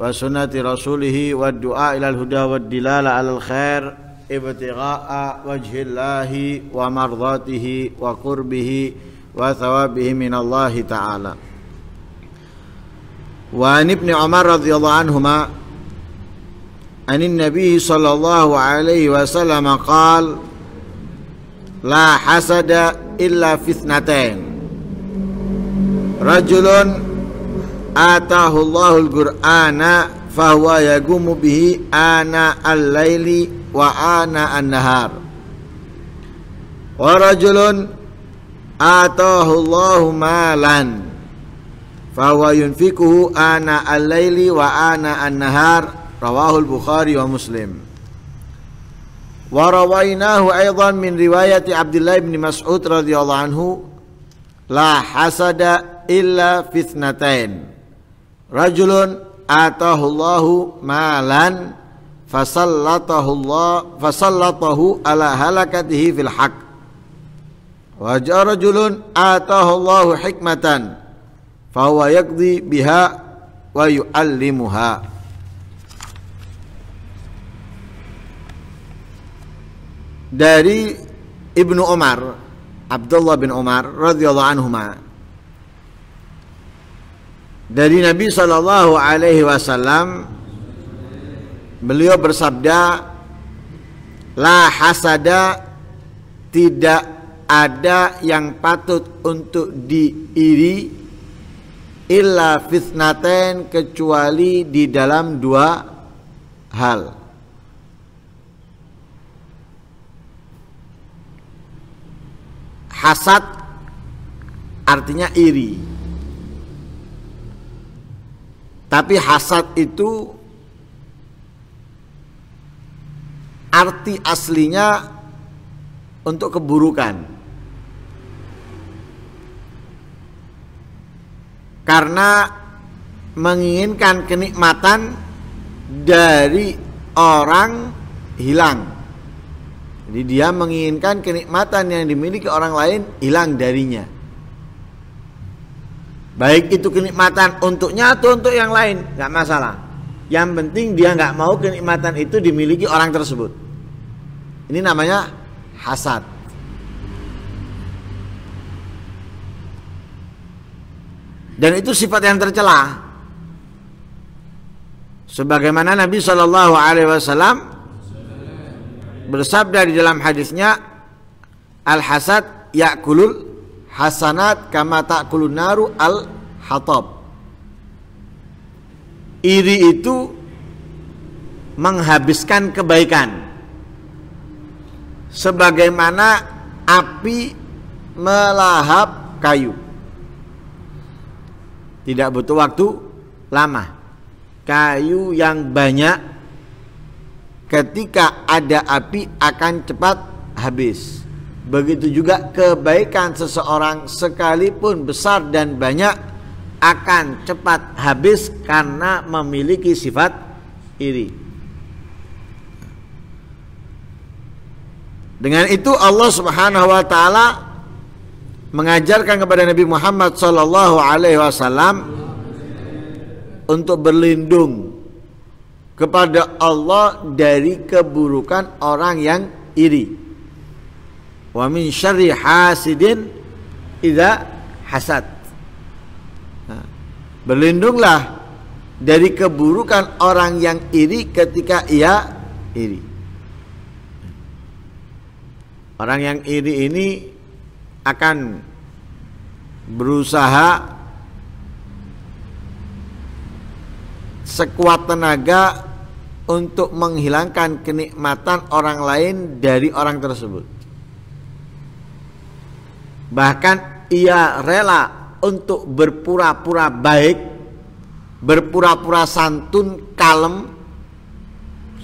وسنة رسوله والدعاء إلى الهدى والدلالة على الخير ابتغاء وجه الله ومرضاته وقربه وثوابه من الله تعالى وعن ابن عمر رضي الله عنهما أن النبي صلى الله عليه وسلم قال لا حسد إلا في اثنتين رجل Atahullahul Qur'ana fahuwa yagumu bihi ana al-laili wa ana an-nahar Wa rajulun atahullahu malan fahuwa yunfikuhu ana al-laili wa ana an-nahar rawahul Bukhari wa Muslim Wa rawainahu aydan min riwayati Abdullah bin Mas'ud radhiyallahu anhu la hasada illa fitnatain rajulun atahullahu malan fasallatahu Allah fasallatahu ala halakatihi fil haq wa ja'a rajulun atahullahu hikmatan fa huwa yaqdi biha wa yu'allimuha dari Ibnu Umar Abdullah bin Umar radhiyallahu anhuma dari Nabi Shallallahu Alaihi Wasallam beliau bersabda la hasada tidak ada yang patut untuk diiri illa fitnaten kecuali di dalam dua hal hasad artinya iri tapi hasad itu arti aslinya untuk keburukan. Karena menginginkan kenikmatan dari orang hilang. Jadi dia menginginkan kenikmatan yang dimiliki orang lain hilang darinya. Baik itu kenikmatan untuknya atau untuk yang lain, nggak masalah. Yang penting dia nggak mau kenikmatan itu dimiliki orang tersebut. Ini namanya hasad. Dan itu sifat yang tercela. Sebagaimana Nabi Shallallahu Alaihi Wasallam bersabda di dalam hadisnya, al hasad yakulul hasanat kama ta'kulun naru al hatab. Iri itu menghabiskan kebaikan. Sebagaimana api melahap kayu. Tidak butuh waktu lama. Kayu yang banyak ketika ada api akan cepat habis. Begitu juga kebaikan seseorang sekalipun besar dan banyak akan cepat habis karena memiliki sifat iri. Dengan itu Allah Subhanahu wa taala mengajarkan kepada Nabi Muhammad sallallahu alaihi wasallam untuk berlindung kepada Allah dari keburukan orang yang iri wa min syarri hasidin idza hasad berlindunglah dari keburukan orang yang iri ketika ia iri orang yang iri ini akan berusaha sekuat tenaga untuk menghilangkan kenikmatan orang lain dari orang tersebut Bahkan ia rela untuk berpura-pura baik, berpura-pura santun, kalem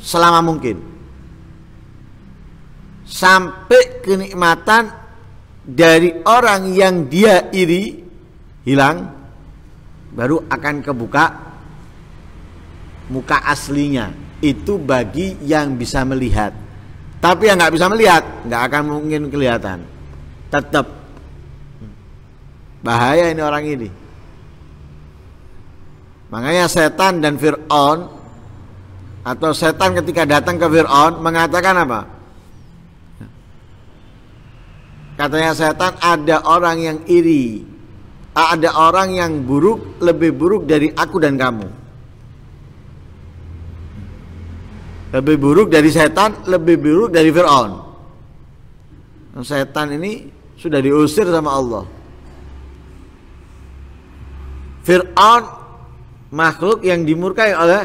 selama mungkin. Sampai kenikmatan dari orang yang dia iri hilang baru akan kebuka muka aslinya itu bagi yang bisa melihat tapi yang nggak bisa melihat nggak akan mungkin kelihatan tetap Bahaya ini orang ini. Makanya setan dan Fir'aun atau setan ketika datang ke Fir'aun mengatakan apa? Katanya setan ada orang yang iri Ada orang yang buruk Lebih buruk dari aku dan kamu Lebih buruk dari setan Lebih buruk dari Fir'aun Setan ini sudah diusir sama Allah Fir'aun makhluk yang dimurkai oleh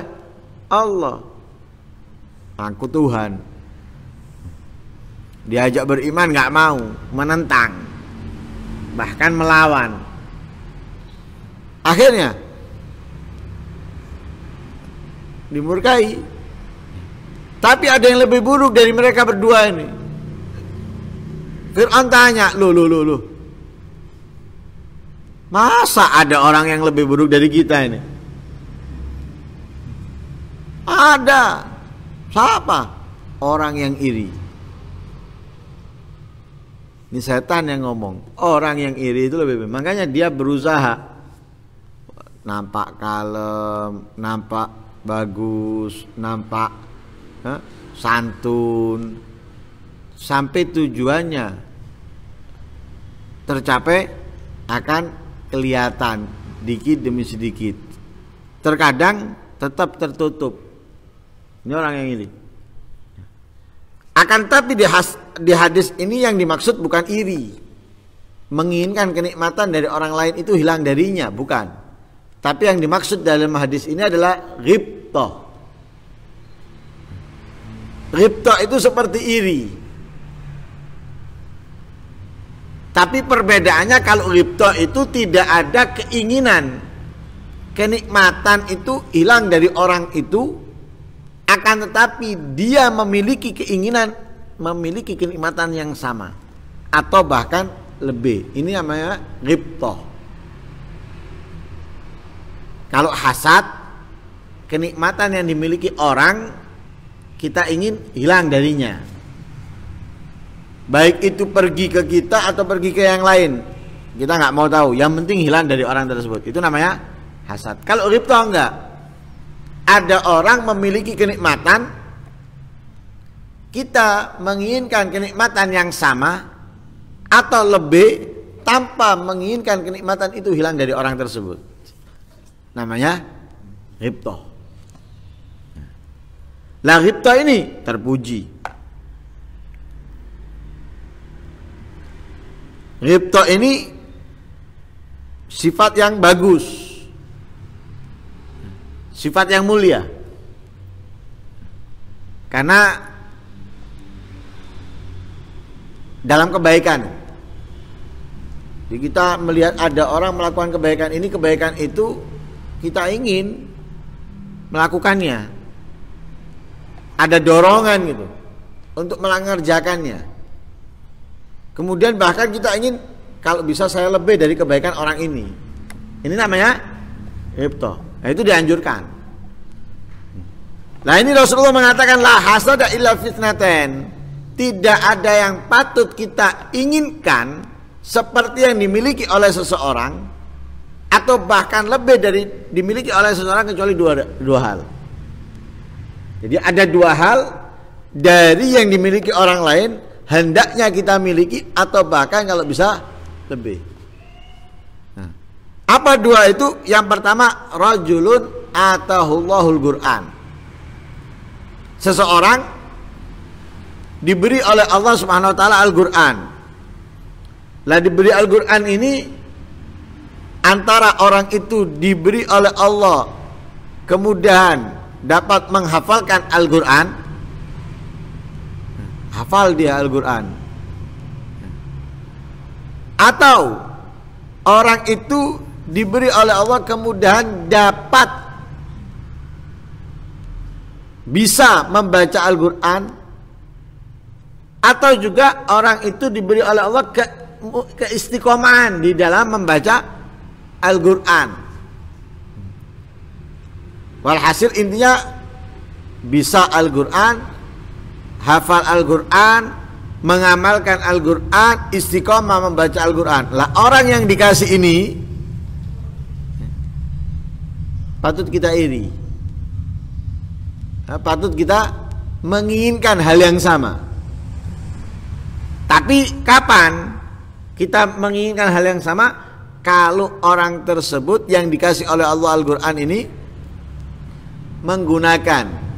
Allah. Aku Tuhan. Diajak beriman gak mau, menentang, bahkan melawan. Akhirnya dimurkai. Tapi ada yang lebih buruk dari mereka berdua ini. Fir'aun tanya, "Loh, loh, loh, loh. Masa ada orang yang lebih buruk dari kita ini? Ada. Siapa? Orang yang iri. Ini setan yang ngomong. Orang yang iri itu lebih baik. Makanya dia berusaha nampak kalem, nampak bagus, nampak eh, santun sampai tujuannya tercapai akan kelihatan dikit demi sedikit. Terkadang tetap tertutup. Ini orang yang ini. Akan tetapi di, di hadis ini yang dimaksud bukan iri. Menginginkan kenikmatan dari orang lain itu hilang darinya, bukan. Tapi yang dimaksud dalam hadis ini adalah ghibtah. Ghibtah itu seperti iri. Tapi perbedaannya kalau ripto itu tidak ada keinginan. Kenikmatan itu hilang dari orang itu akan tetapi dia memiliki keinginan memiliki kenikmatan yang sama atau bahkan lebih. Ini namanya ripto. Kalau hasad kenikmatan yang dimiliki orang kita ingin hilang darinya baik itu pergi ke kita atau pergi ke yang lain kita nggak mau tahu yang penting hilang dari orang tersebut itu namanya hasad kalau ripto enggak ada orang memiliki kenikmatan kita menginginkan kenikmatan yang sama atau lebih tanpa menginginkan kenikmatan itu hilang dari orang tersebut namanya ripto lah ripto ini terpuji Ngipto ini sifat yang bagus. Sifat yang mulia. Karena dalam kebaikan. Jadi kita melihat ada orang melakukan kebaikan ini, kebaikan itu kita ingin melakukannya. Ada dorongan gitu untuk mengerjakannya. Kemudian bahkan kita ingin kalau bisa saya lebih dari kebaikan orang ini. Ini namanya ibtah. Nah, itu dianjurkan. Nah ini Rasulullah mengatakan lah hasad illa fitnaten. Tidak ada yang patut kita inginkan seperti yang dimiliki oleh seseorang atau bahkan lebih dari dimiliki oleh seseorang kecuali dua, dua hal. Jadi ada dua hal dari yang dimiliki orang lain hendaknya kita miliki atau bahkan kalau bisa lebih. Nah, apa dua itu? Yang pertama rajulun atahullahul Quran. Seseorang diberi oleh Allah Subhanahu wa taala Al-Qur'an. Lah diberi Al-Qur'an ini antara orang itu diberi oleh Allah kemudahan dapat menghafalkan Al-Qur'an hafal dia Al-Quran atau orang itu diberi oleh Allah kemudahan dapat bisa membaca Al-Quran atau juga orang itu diberi oleh Allah ke, keistiqomahan di dalam membaca Al-Quran walhasil intinya bisa Al-Quran hafal Al-Quran, mengamalkan Al-Quran, istiqomah membaca Al-Quran. Lah orang yang dikasih ini patut kita iri. Nah, patut kita menginginkan hal yang sama. Tapi kapan kita menginginkan hal yang sama? Kalau orang tersebut yang dikasih oleh Allah Al-Quran ini menggunakan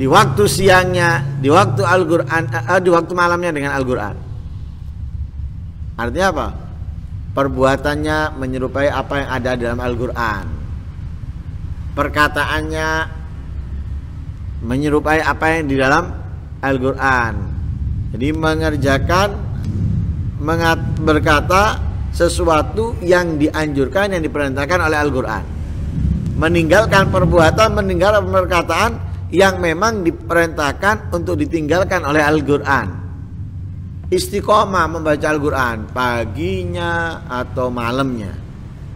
di waktu siangnya, di waktu Al-Qur'an, uh, di waktu malamnya dengan Al-Qur'an. Artinya apa? Perbuatannya menyerupai apa yang ada dalam Al-Qur'an. Perkataannya menyerupai apa yang di dalam Al-Qur'an. Jadi mengerjakan mengat, berkata sesuatu yang dianjurkan yang diperintahkan oleh Al-Qur'an. Meninggalkan perbuatan, meninggalkan perkataan yang memang diperintahkan untuk ditinggalkan oleh Al-Quran istiqomah membaca Al-Quran paginya atau malamnya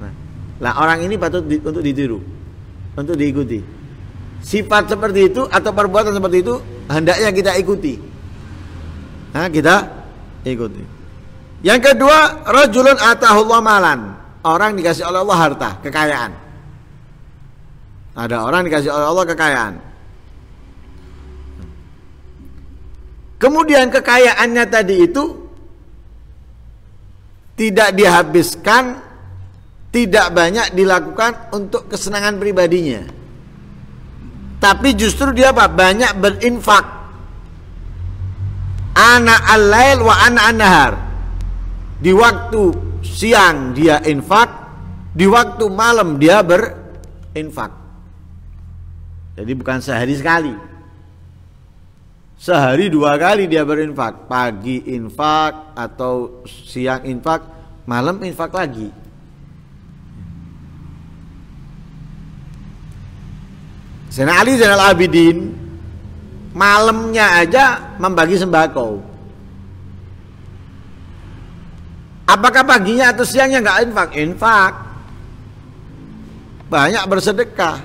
nah, lah orang ini patut di, untuk ditiru untuk diikuti sifat seperti itu atau perbuatan seperti itu hendaknya kita ikuti nah, kita ikuti yang kedua rajulun atahullah malan orang dikasih oleh Allah harta kekayaan ada orang dikasih oleh Allah kekayaan Kemudian kekayaannya tadi itu tidak dihabiskan, tidak banyak dilakukan untuk kesenangan pribadinya. Tapi justru dia apa? Banyak berinfak. Anak al-lail wa anak an-nahar. Di waktu siang dia infak, di waktu malam dia berinfak. Jadi bukan sehari sekali, sehari dua kali dia berinfak pagi infak atau siang infak malam infak lagi Sena Ali Zainal Abidin malamnya aja membagi sembako apakah paginya atau siangnya nggak infak infak banyak bersedekah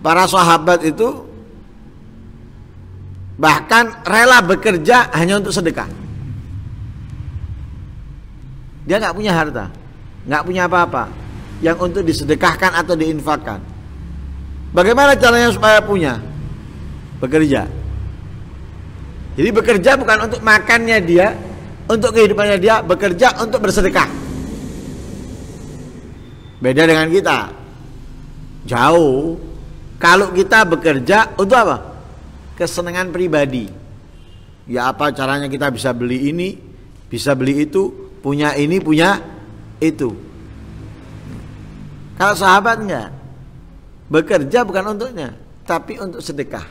para sahabat itu bahkan rela bekerja hanya untuk sedekah. Dia nggak punya harta, nggak punya apa-apa yang untuk disedekahkan atau diinfakkan. Bagaimana caranya supaya punya? Bekerja. Jadi bekerja bukan untuk makannya dia, untuk kehidupannya dia, bekerja untuk bersedekah. Beda dengan kita. Jauh. Kalau kita bekerja untuk apa? kesenangan pribadi. Ya apa caranya kita bisa beli ini, bisa beli itu, punya ini, punya itu. Kalau sahabat enggak bekerja bukan untuknya, tapi untuk sedekah.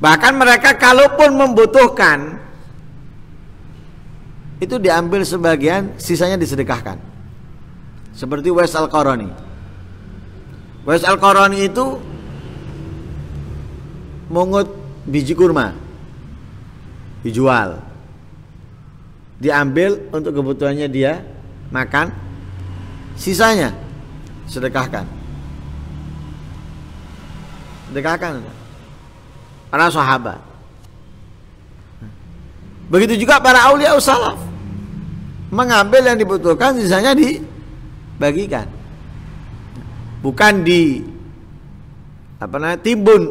Bahkan mereka kalaupun membutuhkan itu diambil sebagian, sisanya disedekahkan. Seperti Wes Al-Qarani. Wais Al-Qarani itu mungut biji kurma dijual diambil untuk kebutuhannya dia makan sisanya sedekahkan sedekahkan para sahabat begitu juga para aulia usalaf mengambil yang dibutuhkan sisanya dibagikan bukan di apa namanya timbun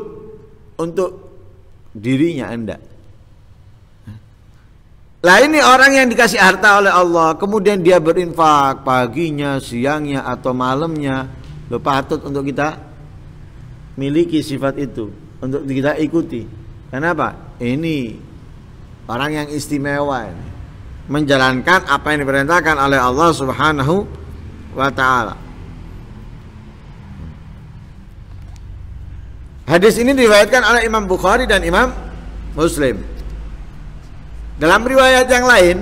untuk dirinya Anda. Lah ini orang yang dikasih harta oleh Allah, kemudian dia berinfak paginya, siangnya atau malamnya, lo patut untuk kita miliki sifat itu, untuk kita ikuti. Kenapa? Ini orang yang istimewa ini. menjalankan apa yang diperintahkan oleh Allah Subhanahu wa taala. Hadis ini diriwayatkan oleh Imam Bukhari dan Imam Muslim. Dalam riwayat yang lain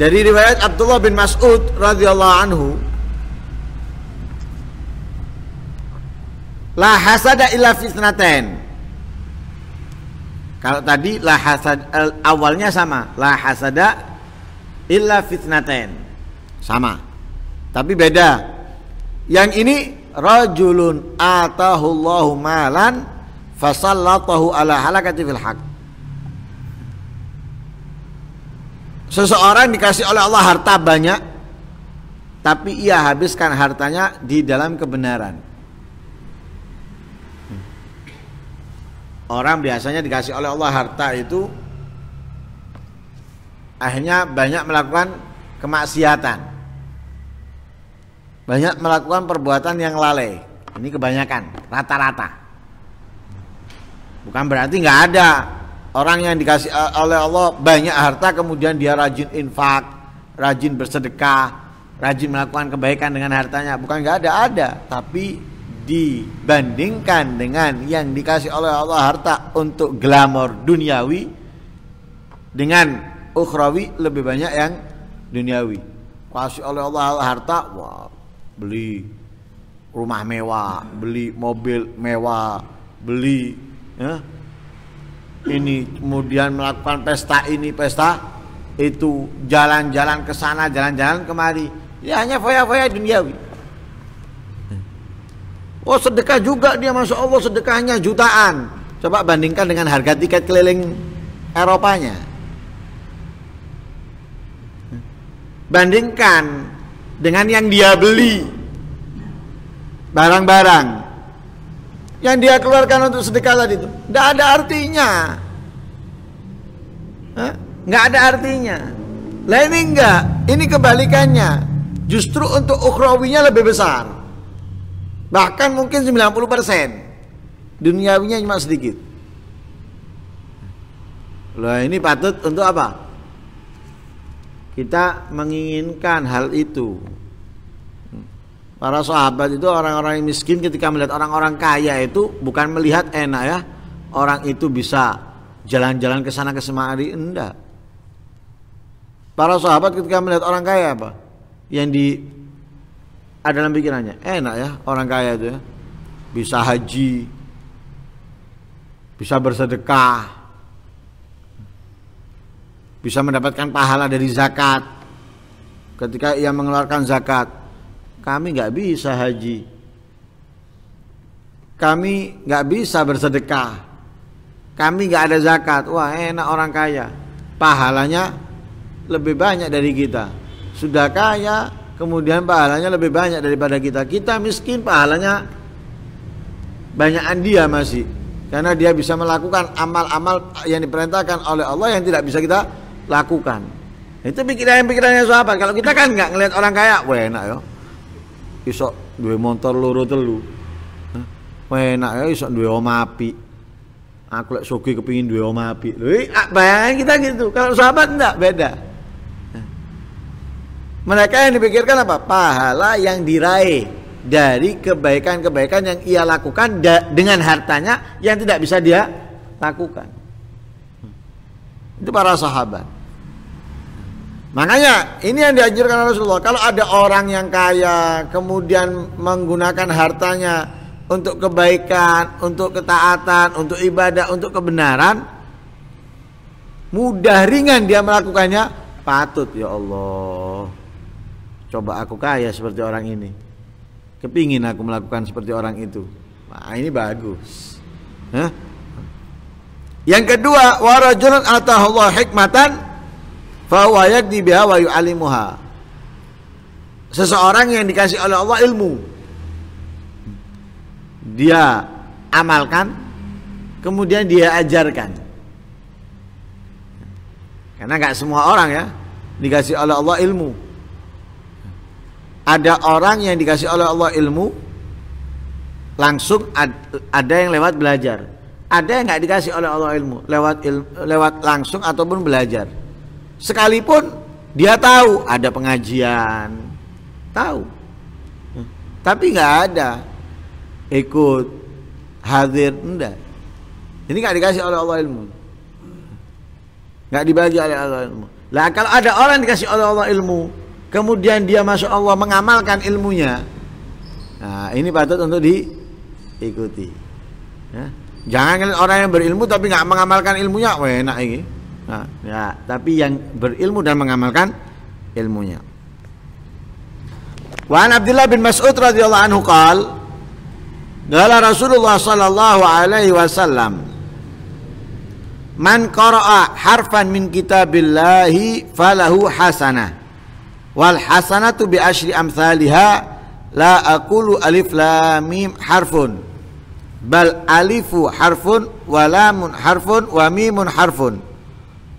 dari riwayat Abdullah bin Mas'ud radhiyallahu anhu La hasada illa fitnaten. Kalau tadi la hasad eh, awalnya sama, la hasada illa fitnaten. Sama. Tapi beda. Yang ini rajulun atahullahu malan fasallatahu ala halakati fil haq Seseorang dikasih oleh Allah harta banyak tapi ia habiskan hartanya di dalam kebenaran. Orang biasanya dikasih oleh Allah harta itu akhirnya banyak melakukan kemaksiatan banyak melakukan perbuatan yang lalai. Ini kebanyakan, rata-rata. Bukan berarti nggak ada orang yang dikasih eh, oleh Allah banyak harta kemudian dia rajin infak, rajin bersedekah, rajin melakukan kebaikan dengan hartanya. Bukan nggak ada, ada. Tapi dibandingkan dengan yang dikasih oleh Allah harta untuk glamor duniawi dengan ukhrawi lebih banyak yang duniawi. Kasih oleh Allah harta, wah beli rumah mewah, beli mobil mewah, beli ya, ini kemudian melakukan pesta ini pesta itu jalan-jalan ke sana jalan-jalan kemari ya hanya foya-foya duniawi oh sedekah juga dia masuk Allah sedekahnya jutaan coba bandingkan dengan harga tiket keliling Eropanya bandingkan dengan yang dia beli barang-barang yang dia keluarkan untuk sedekah tadi itu tidak ada artinya nggak ada artinya lah ini enggak ini kebalikannya justru untuk ukrawinya lebih besar bahkan mungkin 90% duniawinya cuma sedikit lah ini patut untuk apa kita menginginkan hal itu. Para sahabat itu orang-orang yang miskin ketika melihat orang-orang kaya itu bukan melihat enak ya, orang itu bisa jalan-jalan ke sana ke semari enggak. Para sahabat ketika melihat orang kaya apa? Yang di ada dalam pikirannya, enak ya orang kaya itu ya. Bisa haji, bisa bersedekah, bisa mendapatkan pahala dari zakat ketika ia mengeluarkan zakat kami nggak bisa haji kami nggak bisa bersedekah kami nggak ada zakat wah enak orang kaya pahalanya lebih banyak dari kita sudah kaya kemudian pahalanya lebih banyak daripada kita kita miskin pahalanya banyakan dia masih karena dia bisa melakukan amal-amal yang diperintahkan oleh Allah yang tidak bisa kita lakukan. Itu pikiran-pikirannya sahabat. Kalau kita kan nggak ngelihat orang kaya, wah enak ya. Isok dua motor luru telu. Wah enak ya isok dua oma api. Aku lek sogi kepingin dua oma api. bayangin kita gitu. Kalau sahabat enggak beda. Mereka yang dipikirkan apa? Pahala yang diraih dari kebaikan-kebaikan yang ia lakukan dengan hartanya yang tidak bisa dia lakukan. Itu para sahabat. Makanya ini yang diajarkan Rasulullah. Kalau ada orang yang kaya kemudian menggunakan hartanya untuk kebaikan, untuk ketaatan, untuk ibadah, untuk kebenaran, mudah ringan dia melakukannya, patut ya Allah. Coba aku kaya seperti orang ini. Kepingin aku melakukan seperti orang itu. Nah, ini bagus. Hah? Yang kedua, warajulun atau Allah hikmatan fawayak biha wa seseorang yang dikasih oleh Allah ilmu dia amalkan kemudian dia ajarkan karena nggak semua orang ya dikasih oleh Allah ilmu ada orang yang dikasih oleh Allah ilmu langsung ada yang lewat belajar ada yang nggak dikasih oleh Allah ilmu lewat lewat langsung ataupun belajar sekalipun dia tahu ada pengajian tahu tapi nggak ada ikut hadir enggak ini nggak dikasih oleh Allah ilmu nggak dibagi oleh Allah ilmu lah kalau ada orang dikasih oleh Allah ilmu kemudian dia masuk Allah mengamalkan ilmunya nah ini patut untuk diikuti ya. jangan orang yang berilmu tapi nggak mengamalkan ilmunya wah enak ini Nah, ya, tapi yang berilmu dan mengamalkan ilmunya. Wa an Abdullah bin Mas'ud radhiyallahu anhu qal Dala Rasulullah sallallahu alaihi wasallam Man qara'a harfan min kitabillahi falahu hasanah wal hasanatu bi asyri amsalha la aqulu alif lam mim harfun bal alifu harfun wa lamun harfun wa mimun harfun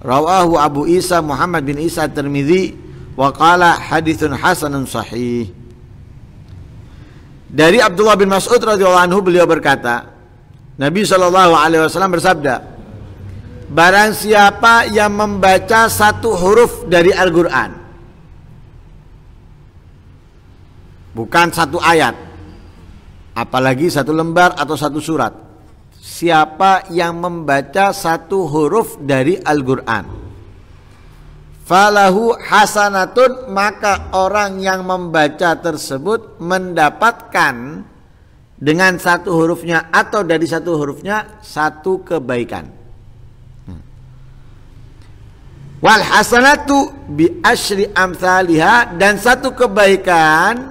Rawahu Abu Isa Muhammad bin Isa Tirmidzi wa qala hadithun hasanun sahih. Dari Abdullah bin Mas'ud radhiyallahu anhu beliau berkata, Nabi Shallallahu alaihi wasallam bersabda, Barang siapa yang membaca satu huruf dari Al-Qur'an bukan satu ayat apalagi satu lembar atau satu surat siapa yang membaca satu huruf dari Al-Qur'an. Falahu hasanatun maka orang yang membaca tersebut mendapatkan dengan satu hurufnya atau dari satu hurufnya satu kebaikan. Hmm. Wal hasanatu bi ashri amsalihha dan satu kebaikan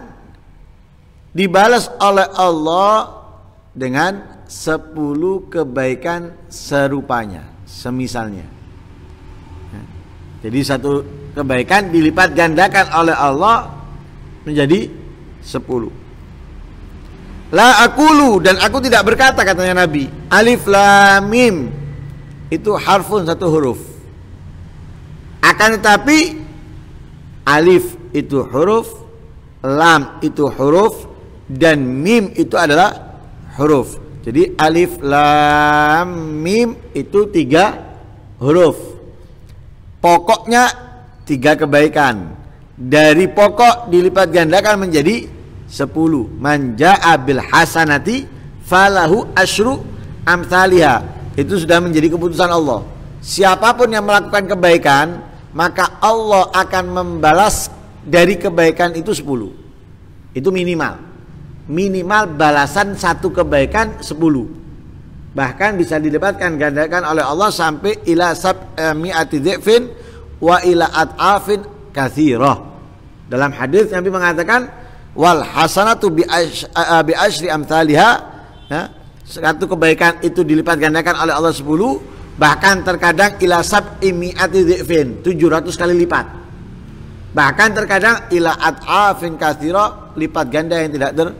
dibalas oleh Allah dengan sepuluh kebaikan serupanya, semisalnya. Ya. Jadi satu kebaikan dilipat gandakan oleh Allah menjadi sepuluh. La akulu dan aku tidak berkata katanya Nabi. Alif lam mim itu harfun satu huruf. Akan tetapi alif itu huruf, lam itu huruf dan mim itu adalah huruf. Jadi alif lam mim itu tiga huruf. Pokoknya tiga kebaikan. Dari pokok dilipat gandakan menjadi sepuluh. Manja abil hasanati falahu asru amthaliha. Itu sudah menjadi keputusan Allah. Siapapun yang melakukan kebaikan, maka Allah akan membalas dari kebaikan itu sepuluh. Itu minimal minimal balasan satu kebaikan sepuluh bahkan bisa didebatkan gandakan oleh Allah sampai ila sab mi'ati wa ila at'afin kathirah dalam hadis Nabi mengatakan wal hasanatu bi, ash, bi ashri amthaliha ya, satu kebaikan itu dilipat gandakan oleh Allah sepuluh bahkan terkadang ila sab imi'ati tujuh ratus kali lipat Bahkan terkadang ila at'afin kathira lipat ganda yang tidak ter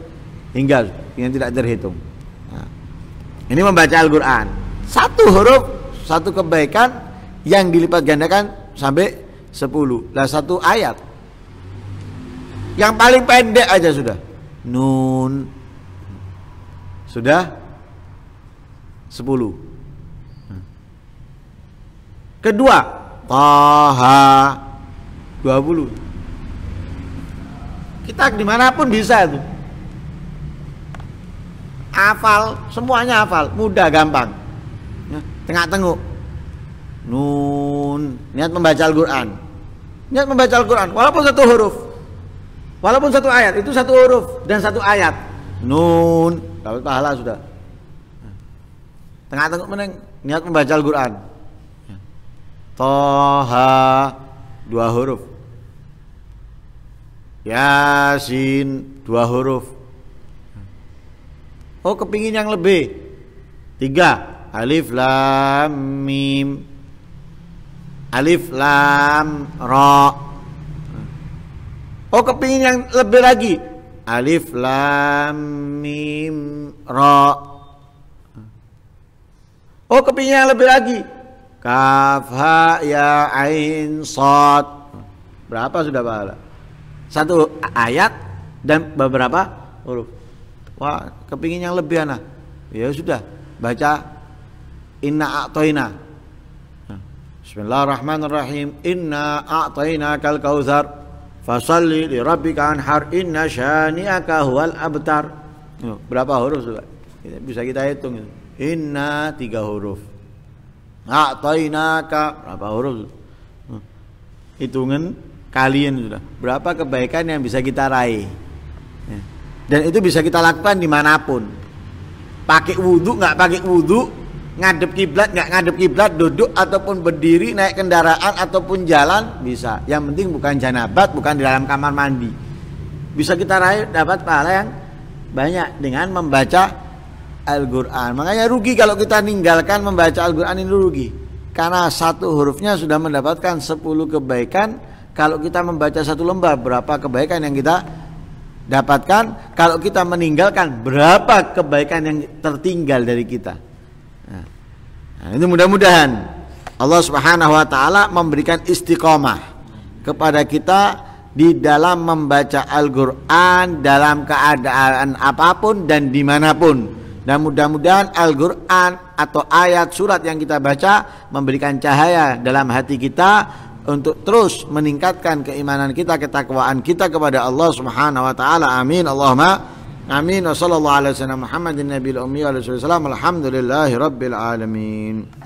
hingga yang tidak terhitung. Nah, ini membaca Al-Quran satu huruf satu kebaikan yang dilipat gandakan sampai sepuluh lah satu ayat yang paling pendek aja sudah nun sudah sepuluh kedua taha 20 kita dimanapun bisa tuh hafal semuanya hafal mudah gampang ya, tengah tenguk nun niat membaca Al-Quran niat membaca Al-Quran walaupun satu huruf walaupun satu ayat itu satu huruf dan satu ayat nun dapat pahala sudah tengah tenguk meneng niat membaca Al-Quran ya. toha dua huruf yasin dua huruf Oh kepingin yang lebih. Tiga. Alif lam mim. Alif lam roh. Oh kepingin yang lebih lagi. Alif lam mim roh. Oh kepingin yang lebih lagi. Kaf ha ya ain sot Berapa sudah pahala? Satu ayat dan beberapa huruf wah kepingin yang lebih anak ya sudah baca inna a'toina nah, Bismillahirrahmanirrahim inna a'toina kal kautsar fasalli li rabbika har inna syani'aka huwal abtar berapa huruf sudah bisa kita hitung inna tiga huruf ka berapa huruf nah, hitungan kalian sudah berapa kebaikan yang bisa kita raih dan itu bisa kita lakukan dimanapun. Pakai wudhu, nggak pakai wudhu, ngadep kiblat, nggak ngadep kiblat, duduk ataupun berdiri, naik kendaraan ataupun jalan bisa. Yang penting bukan janabat, bukan di dalam kamar mandi. Bisa kita raih dapat pahala yang banyak dengan membaca Al-Quran. Makanya rugi kalau kita ninggalkan membaca Al-Quran ini rugi. Karena satu hurufnya sudah mendapatkan sepuluh kebaikan. Kalau kita membaca satu lembar berapa kebaikan yang kita dapatkan kalau kita meninggalkan berapa kebaikan yang tertinggal dari kita. Nah, nah ini mudah-mudahan Allah Subhanahu wa taala memberikan istiqomah kepada kita di dalam membaca Al-Qur'an dalam keadaan apapun dan dimanapun. Dan mudah-mudahan Al-Quran atau ayat surat yang kita baca memberikan cahaya dalam hati kita untuk terus meningkatkan keimanan kita, ketakwaan kita kepada Allah Subhanahu wa taala. Amin. Allahumma amin. Wassallallahu alaihi wasallam Muhammadin nabiyil ummi wa alaihi wasallam. Alhamdulillahirabbil alamin.